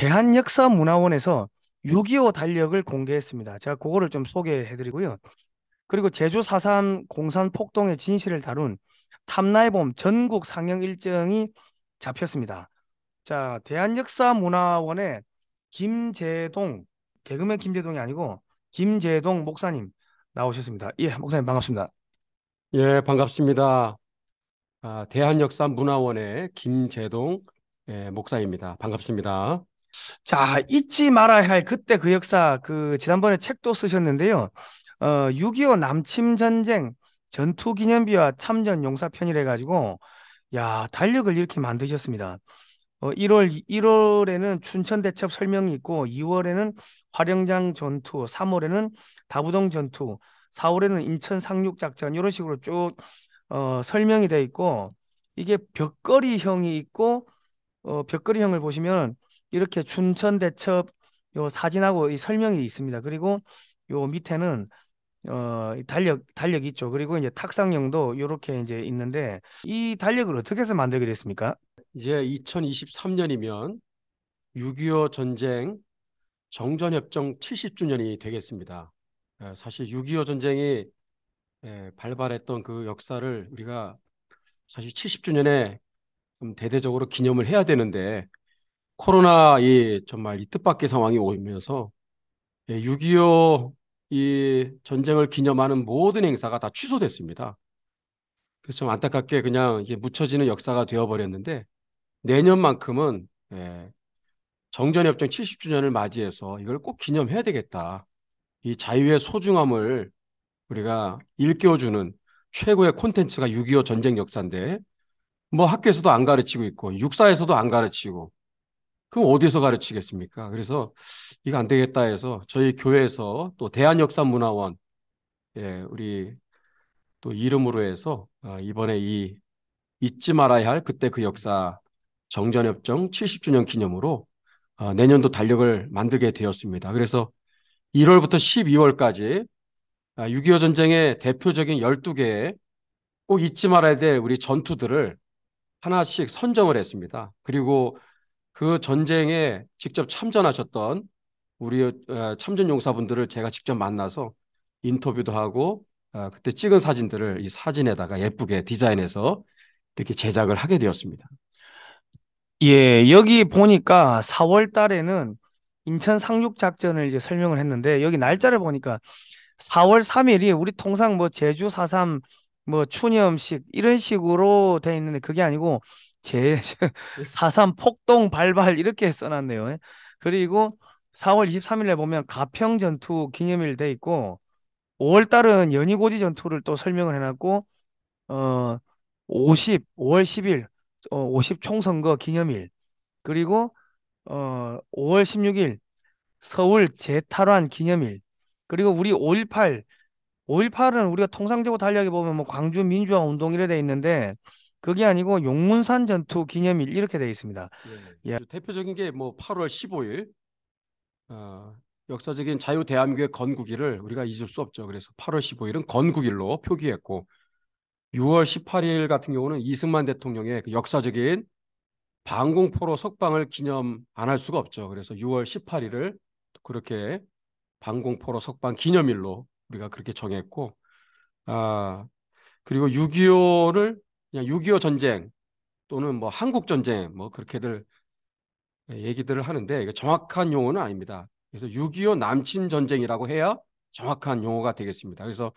대한역사문화원에서 6.25 달력을 공개했습니다. 제가 그거를 좀 소개해 드리고요. 그리고 제주 4.3 공산 폭동의 진실을 다룬 탐나의 봄 전국 상영 일정이 잡혔습니다. 자, 대한역사문화원의 김재동, 개그맨 김재동이 아니고 김재동 목사님 나오셨습니다. 예, 목사님 반갑습니다. 예, 반갑습니다. 아, 대한역사문화원의 김재동 예, 목사입니다. 반갑습니다. 자, 잊지 말아야 할 그때 그 역사, 그 지난번에 책도 쓰셨는데요. 어, 6.25 남침 전쟁 전투 기념비와 참전 용사 편이래 가지고 야, 달력을 이렇게 만드셨습니다. 어, 1월 1월에는 춘천 대첩 설명이 있고 2월에는 화령장 전투, 3월에는 다부동 전투, 4월에는 인천 상륙 작전 이런 식으로 쭉 어, 설명이 돼 있고 이게 벽걸이형이 있고 어, 벽걸이형을 보시면 이렇게 춘천 대첩 요 사진하고 이 설명이 있습니다. 그리고 요 밑에는 어 달력 달력 있죠. 그리고 이제 탁상용도 요렇게 이제 있는데 이 달력을 어떻게 해서 만들게 됐습니까? 이제 2023년이면 6.25 전쟁 정전협정 70주년이 되겠습니다. 예, 사실 6.25 전쟁이 예, 발발했던 그 역사를 우리가 사실 70주년에 대대적으로 기념을 해야 되는데 코로나의 정말 이 뜻밖의 상황이 오면서 6.25이 예, 전쟁을 기념하는 모든 행사가 다 취소됐습니다. 그래서 좀 안타깝게 그냥 이게 묻혀지는 역사가 되어버렸는데 내년만큼은 예, 정전협정 70주년을 맞이해서 이걸 꼭 기념해야 되겠다. 이 자유의 소중함을 우리가 일깨워주는 최고의 콘텐츠가 6.25 전쟁 역사인데 뭐 학교에서도 안 가르치고 있고 육사에서도 안 가르치고 그럼 어디서 가르치겠습니까? 그래서 이거 안 되겠다 해서 저희 교회에서 또 대한역사문화원 예, 우리 또 이름으로 해서 아, 이번에 이 잊지 말아야 할 그때 그 역사 정전협정 70주년 기념으로 아, 내년도 달력을 만들게 되었습니다. 그래서 1월부터 12월까지 6.25 아, 전쟁의 대표적인 12개의 꼭 잊지 말아야 될 우리 전투들을 하나씩 선정을 했습니다. 그리고 그 전쟁에 직접 참전하셨던 우리 어, 참전 용사분들을 제가 직접 만나서 인터뷰도 하고 어, 그때 찍은 사진들을 이 사진에다가 예쁘게 디자인해서 이렇게 제작을 하게 되었습니다. 예, 여기 보니까 4월 달에는 인천 상륙 작전을 이제 설명을 했는데 여기 날짜를 보니까 4월 3일이 우리 통상 뭐 제주 4.3뭐 추념식 이런 식으로 돼 있는데 그게 아니고 제 사삼 폭동 발발 이렇게 써놨네요. 그리고 4월 23일에 보면 가평 전투 기념일 돼 있고 5월 달은 연희고지 전투를 또 설명을 해놨고 어 50, 5월 10일 어, 50 총선거 기념일 그리고 어 5월 16일 서울 재탈환 기념일 그리고 우리 5.18 5.18은 우리가 통상적으로 달리하게 보면 뭐 광주 민주화 운동 이래 돼 있는데 그게 아니고 용문산 전투 기념일 이렇게 되어 있습니다. 예. 예. 대표적인 게 뭐 8월 15일 어, 역사적인 자유 대한민국의 건국일을 우리가 잊을 수 없죠. 그래서 8월 15일은 건국일로 표기했고 6월 18일 같은 경우는 이승만 대통령의 그 역사적인 방공포로 석방을 기념 안 할 수가 없죠. 그래서 6월 18일을 그렇게 방공포로 석방 기념일로 우리가 그렇게 정했고 아 그리고 6.25를 그냥 6.25 전쟁 또는 뭐 한국 전쟁 뭐 그렇게들 예, 얘기들을 하는데 이게 정확한 용어는 아닙니다. 그래서 6.25 남침 전쟁이라고 해야 정확한 용어가 되겠습니다. 그래서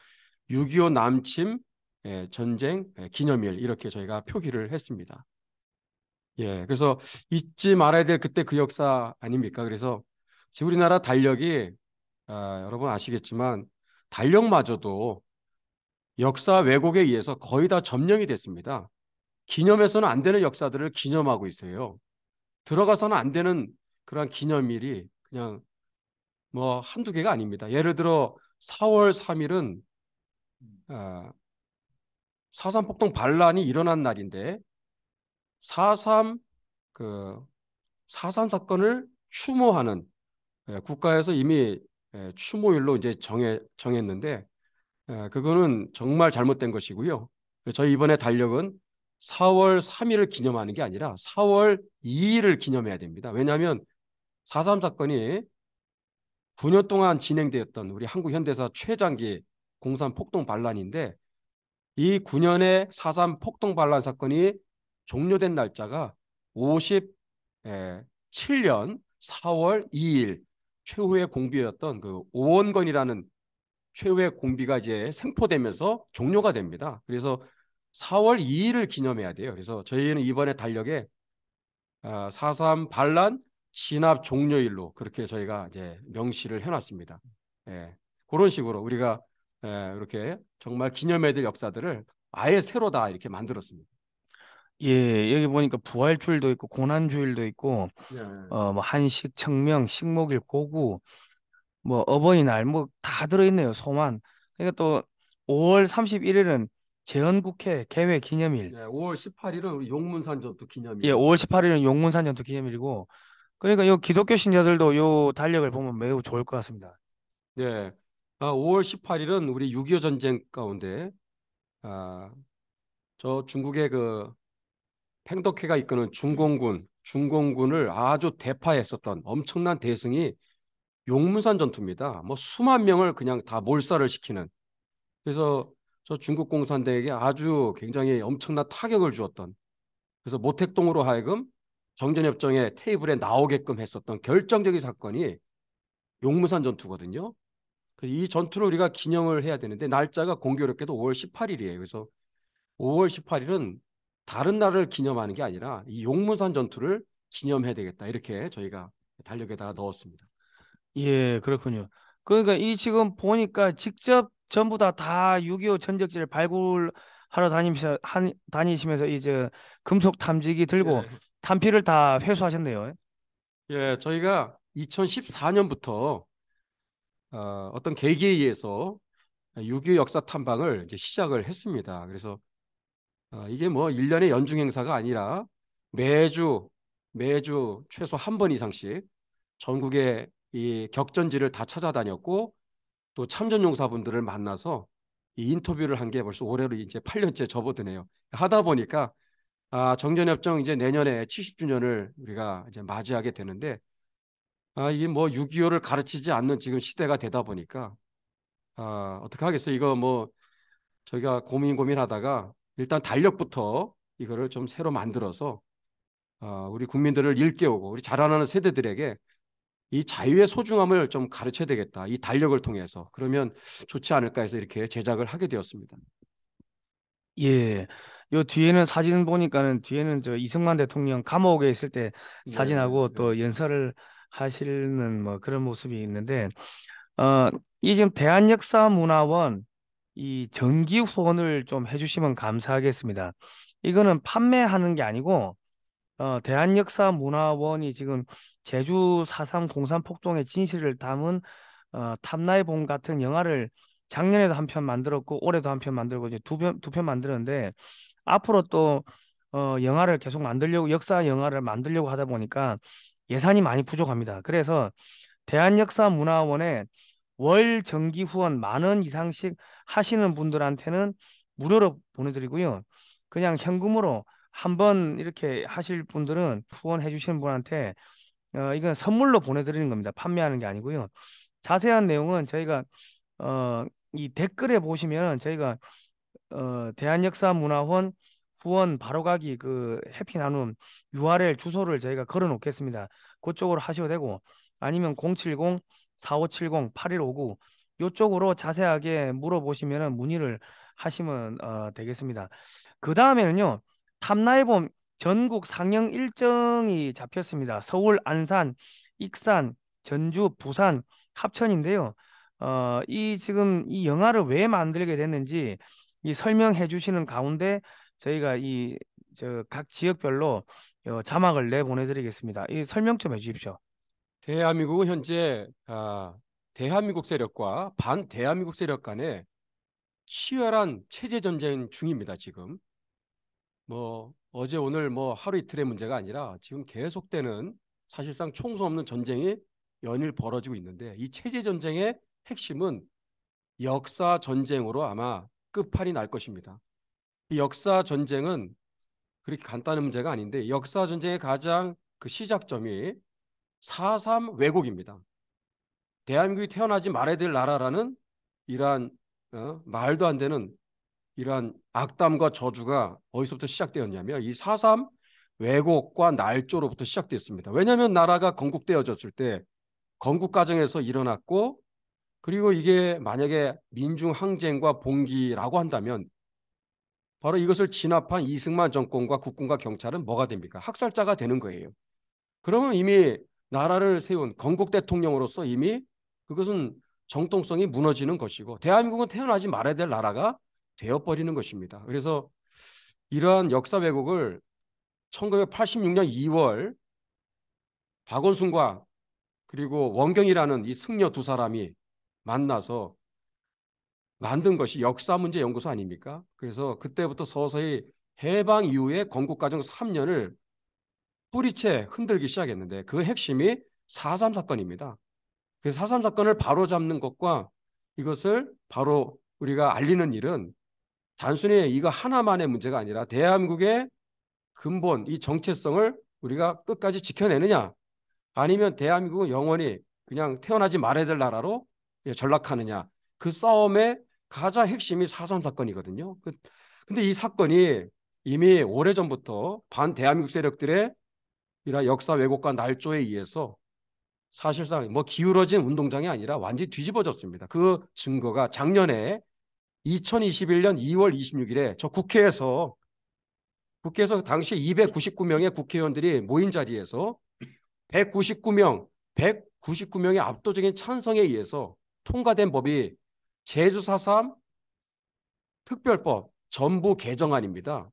6.25 남침 예, 전쟁 예, 기념일 이렇게 저희가 표기를 했습니다. 예, 그래서 잊지 말아야 될 그때 그 역사 아닙니까? 그래서 우리나라 달력이 아, 여러분 아시겠지만 달력마저도 역사 왜곡에 의해서 거의 다 점령이 됐습니다. 기념해서는 안 되는 역사들을 기념하고 있어요. 들어가서는 안 되는 그러 기념일이 그냥 뭐 한두 개가 아닙니다. 예를 들어 4월 3일은 어, 아, 사삼폭동 반란이 일어난 날인데 4.3그 사삼 사건을 추모하는 예, 국가에서 이미 예, 추모일로 이제 정해 정했는데 예, 그거는 정말 잘못된 것이고요. 저희 이번에 달력은 4월 3일을 기념하는 게 아니라 4월 2일을 기념해야 됩니다. 왜냐하면 4.3 사건이 9년 동안 진행되었던 우리 한국 현대사 최장기 공산 폭동 반란인데 이 9년의 4.3 폭동 반란 사건이 종료된 날짜가 57년 4월 2일 최후의 공비였던 그 오원건이라는 최후의 공비가 이제 생포되면서 종료가 됩니다. 그래서 4월 2일을 기념해야 돼요. 그래서 저희는 이번에 달력에 아, 사삼 반란 진압 종료일로 그렇게 저희가 이제 명시를 해놨습니다. 예, 그런 식으로 우리가 예, 이렇게 정말 기념해야 될 역사들을 아예 새로 다 이렇게 만들었습니다. 예, 여기 보니까 부활주일도 있고 고난주일도 있고 예. 네. 어뭐 한식, 청명, 식목일, 고구 뭐 어버이날 뭐 다 들어있네요 소만 그러니까 또 5월 31일은 재헌국회 개회 기념일 예, 5월 18일은 용문산 전투 기념일. 예 5월 18일은 용문산 전투 기념일이고 그러니까 요 기독교 신자들도 요 달력을 보면 매우 좋을 것 같습니다 네. 아, 5월 18일은 우리 6.25 전쟁 가운데 아, 저 중국의 그 팽덕회가 이끄는 중공군, 중공군을 아주 대파했었던 엄청난 대승이 용문산 전투입니다. 뭐 수만 명을 그냥 다 몰살을 시키는. 그래서 저 중국 공산대에게 아주 굉장히 엄청난 타격을 주었던. 그래서 모택동으로 하여금 정전협정의 테이블에 나오게끔 했었던 결정적인 사건이 용문산 전투거든요. 그래서 이 전투를 우리가 기념을 해야 되는데 날짜가 공교롭게도 5월 18일이에요. 그래서 5월 18일은 다른 날을 기념하는 게 아니라 이 용문산 전투를 기념해야 되겠다 이렇게 저희가 달력에다가 넣었습니다. 예, 그렇군요. 그러니까 이 지금 보니까 직접 전부 다다6.25 전적지를 발굴하러 다니면서 한- 다니시면서 이제 금속 탐지기 들고 예, 탄피를 다 회수하셨네요. 예, 저희가 2014년부터 어, 어떤 계기에 의해서 6.25 역사 탐방을 이제 시작을 했습니다. 그래서 어, 이게 뭐 일련의 연중 행사가 아니라 매주 매주 최소 한 번 이상씩 전국에 이 격전지를 다 찾아다녔고 또 참전용사분들을 만나서 이 인터뷰를 한 게 벌써 올해로 이제 8년째 접어드네요. 하다 보니까 아, 정전협정 이제 내년에 70주년을 우리가 이제 맞이하게 되는데 아, 이게 뭐 6.25를 가르치지 않는 지금 시대가 되다 보니까 아, 어떻게 하겠어요? 이거 뭐 저희가 고민 고민하다가 일단 달력부터 이거를 좀 새로 만들어서 아, 우리 국민들을 일깨우고 우리 자라나는 세대들에게 이 자유의 소중함을 좀 가르쳐야 되겠다. 이 달력을 통해서 그러면 좋지 않을까 해서 이렇게 제작을 하게 되었습니다. 예. 요 뒤에는 사진 보니까는 뒤에는 저 이승만 대통령 감옥에 있을 때 사진하고 네. 네. 또 연설을 하시는 뭐 그런 모습이 있는데 어, 이 지금 대한역사문화원 이 정기 후원을 좀 해주시면 감사하겠습니다. 이거는 판매하는 게 아니고 어, 대한역사문화원이 지금 제주 4.3 공산폭동의 진실을 담은 어, 탐나이봄 같은 영화를 작년에도 한 편 만들었고 올해도 한 편 만들고 이제 두 편 두 편 만들었는데 앞으로 또 어, 영화를 계속 만들려고 역사 영화를 만들려고 하다 보니까 예산이 많이 부족합니다. 그래서 대한역사문화원에 월 정기 후원 만 원 이상씩 하시는 분들한테는 무료로 보내드리고요. 그냥 현금으로 한번 이렇게 하실 분들은 후원해 주시는 분한테 어, 이건 선물로 보내드리는 겁니다. 판매하는 게 아니고요. 자세한 내용은 저희가 어, 이 댓글에 보시면 저희가 어, 대한역사문화원 후원 바로가기 그 해피나눔 URL 주소를 저희가 걸어 놓겠습니다. 그쪽으로 하셔도 되고 아니면 070 4570 8159이쪽으로 자세하게 물어보시면 문의를 하시면 어, 되겠습니다. 그 다음에는요. 탐나해봄 전국 상영 일정이 잡혔습니다. 서울, 안산, 익산, 전주, 부산, 합천인데요. 어, 이 지금 이 영화를 왜 만들게 됐는지 이 설명해 주시는 가운데 저희가 이저각 지역별로 어, 자막을 내 보내드리겠습니다. 이 설명 좀 해주십시오. 대한민국은 현재 아, 대한민국 세력과 반 대한민국 세력 간의 치열한 체제 전쟁 중입니다. 지금 뭐 어제 오늘 뭐 하루 이틀의 문제가 아니라 지금 계속되는 사실상 총소 없는 전쟁이 연일 벌어지고 있는데 이 체제 전쟁의 핵심은 역사 전쟁으로 아마 끝판이 날 것입니다. 이 역사 전쟁은 그렇게 간단한 문제가 아닌데 역사 전쟁의 가장 그 시작점이 4.3 왜곡입니다. 대한민국이 태어나지 말아야 될 나라라는 이러한 어, 말도 안 되는 이러한 악담과 저주가 어디서부터 시작되었냐면 이 4 3 왜곡과 날조로부터 시작됐습니다. 왜냐하면 나라가 건국되어졌을 때 건국 과정에서 일어났고 그리고 이게 만약에 민중 항쟁과 봉기라고 한다면 바로 이것을 진압한 이승만 정권과 국군과 경찰은 뭐가 됩니까? 학살자가 되는 거예요. 그러면 이미 나라를 세운 건국 대통령으로서 이미 그것은 정통성이 무너지는 것이고 대한민국은 태어나지 말아야 될 나라가 되어버리는 것입니다. 그래서 이러한 역사 왜곡을 1986년 2월 박원순과 그리고 원경이라는 이 승려 두 사람이 만나서 만든 것이 역사문제연구소 아닙니까? 그래서 그때부터 서서히 해방 이후에 건국과정 3년을 뿌리채 흔들기 시작했는데 그 핵심이 4.3 사건입니다. 그래서 4.3 사건을 바로잡는 것과 이것을 바로 우리가 알리는 일은 단순히 이거 하나만의 문제가 아니라 대한민국의 근본 이 정체성을 우리가 끝까지 지켜내느냐 아니면 대한민국은 영원히 그냥 태어나지 말아야 될 나라로 전락하느냐 그 싸움의 가장 핵심이 사삼 사건이거든요. 그, 근데 이 사건이 이미 오래전부터 반 대한민국 세력들의 이런 역사 왜곡과 날조에 의해서 사실상 뭐 기울어진 운동장이 아니라 완전히 뒤집어졌습니다. 그 증거가 작년에 2021년 2월 26일에 저 국회에서 국회에서 그 당시 299명의 국회의원들이 모인 자리에서 199명, 199명의 압도적인 찬성에 의해서 통과된 법이 제주 4.3 특별법 전부 개정안입니다.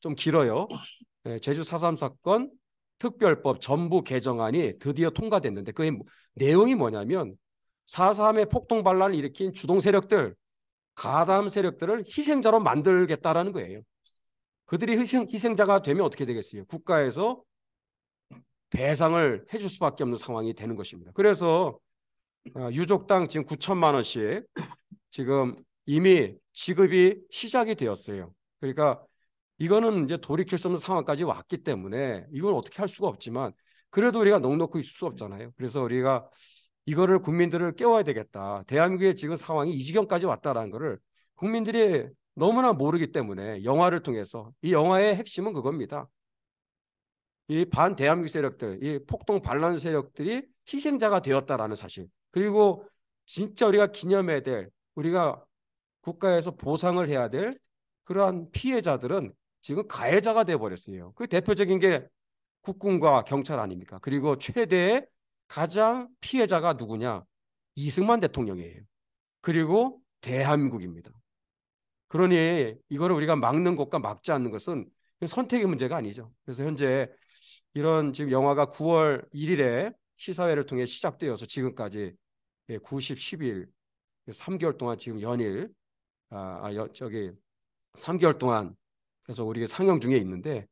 좀 길어요. 네, 제주 4.3 사건 특별법 전부 개정안이 드디어 통과됐는데 그 내용이 뭐냐면 4.3의 폭동 반란을 일으킨 주동 세력들 가담 세력들을 희생자로 만들겠다라는 거예요. 그들이 희생, 희생자가 되면 어떻게 되겠어요? 국가에서 배상을 해줄 수밖에 없는 상황이 되는 것입니다. 그래서 어, 유족당 지금 9천만 원씩 지금 이미 지급이 시작이 되었어요. 그러니까 이거는 이제 돌이킬 수 없는 상황까지 왔기 때문에 이건 어떻게 할 수가 없지만 그래도 우리가 넉넉히 있을 수 없잖아요. 그래서 우리가 이거를 국민들을 깨워야 되겠다. 대한민국의 지금 상황이 이 지경까지 왔다라는 거를 국민들이 너무나 모르기 때문에 영화를 통해서 이 영화의 핵심은 그겁니다. 이 반 대한민국 세력들, 이 폭동 반란 세력들이 희생자가 되었다라는 사실. 그리고 진짜 우리가 기념해야 될 우리가 국가에서 보상을 해야 될 그러한 피해자들은 지금 가해자가 돼 버렸어요. 그 대표적인 게 국군과 경찰 아닙니까? 그리고 최대의 가장 피해자가 누구냐? 이승만 대통령이에요. 그리고 대한민국입니다. 그러니 이거를 우리가 막는 것과 막지 않는 것은 선택의 문제가 아니죠. 그래서 현재 이런 지금 영화가 9월 1일에 시사회를 통해 시작되어서 지금까지 90, 10일, 3개월 동안 지금 연일 아, 아 여, 저기 3개월 동안 그래서 우리가 상영 중에 있는데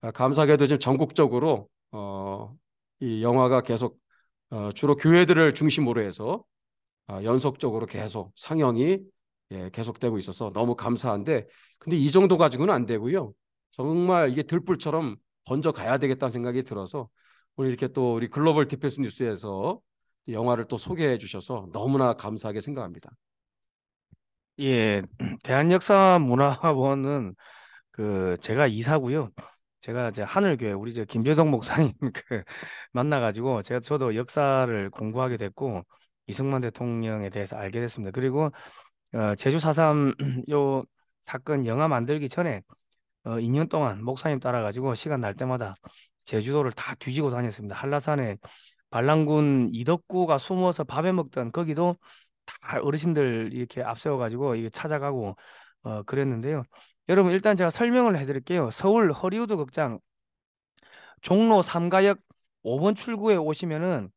아, 감사하게도 지금 전국적으로 어, 이 영화가 계속 어, 주로 교회들을 중심으로 해서 어, 연속적으로 계속 상영이 예, 계속되고 있어서 너무 감사한데 근데 이 정도 가지고는 안 되고요. 정말 이게 들불처럼 번져 가야 되겠다는 생각이 들어서 오늘 이렇게 또 우리 글로벌 디펜스 뉴스에서 영화를 또 소개해 주셔서 너무나 감사하게 생각합니다. 예, 대한역사문화원은 그 제가 이사고요. 제가 이제 하늘교회 우리 이제 김재동 목사님 그 만나가지고 제가 저도 역사를 공부하게 됐고 이승만 대통령에 대해서 알게 됐습니다. 그리고 어, 제주 4.3요 사건 영화 만들기 전에 어, 2년 동안 목사님 따라가지고 시간 날 때마다 제주도를 다 뒤지고 다녔습니다. 한라산에 반란군 이덕구가 숨어서 밥에 먹던 거기도 다 어르신들 이렇게 앞세워가지고 이게 찾아가고 어, 그랬는데요. 여러분 일단 제가 설명을 해드릴게요. 서울 허리우드 극장 종로 3가역 5번 출구에 오시면은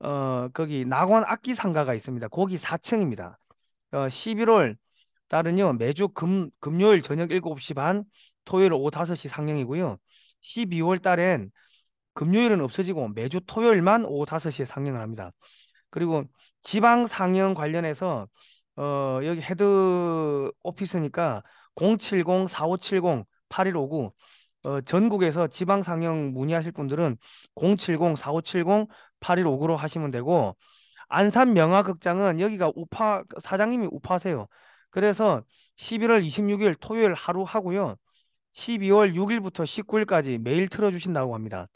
어 거기 낙원 악기 상가가 있습니다. 거기 4층입니다. 어 11월 달은요 매주 금 금요일 저녁 7시 반, 토요일 오후 5시 상영이고요. 12월 달엔 금요일은 없어지고 매주 토요일만 오후 5시에 상영을 합니다. 그리고 지방 상영 관련해서 어 여기 헤드 오피스니까 070-4570-8159 어, 전국에서 지방 상영 문의하실 분들은 070-4570-8159로 하시면 되고 안산 명화극장은 여기가 우파 사장님이 우파세요. 그래서 11월 26일 토요일 하루 하고요. 12월 6일부터 19일까지 매일 틀어주신다고 합니다.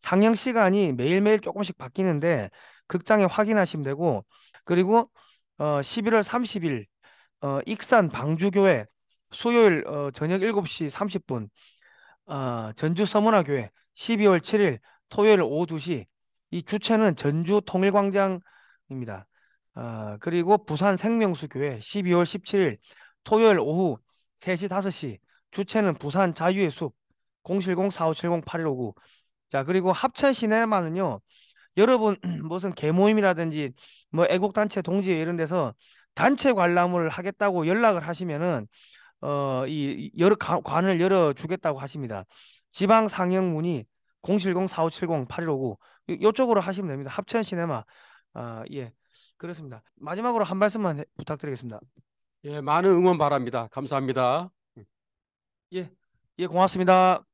상영 시간이 매일매일 조금씩 바뀌는데 극장에 확인하시면 되고 그리고 어, 11월 30일 어, 익산 방주교회 수요일 어, 저녁 7시 30분 어, 전주 서문화교회 12월 7일 토요일 오후 2시 이 주체는 전주 통일광장입니다. 어, 그리고 부산 생명수교회 12월 17일 토요일 오후 3시 5시 주체는 부산 자유의 숲070-4570-8159자 그리고 합천 시내만은요 여러분 무슨 개모임이라든지 뭐 애국단체 동지회 이런 데서 단체 관람을 하겠다고 연락을 하시면은 어, 이 여러 관을 열어 주겠다고 하십니다. 지방 상영문이 0 7 0 4 5 7 0 8 1 5 9 이쪽으로 하시면 됩니다. 합천 시네마 아, 예 그렇습니다. 마지막으로 한 말씀만 해, 부탁드리겠습니다. 예 많은 응원 바랍니다. 감사합니다. 예예 예, 고맙습니다.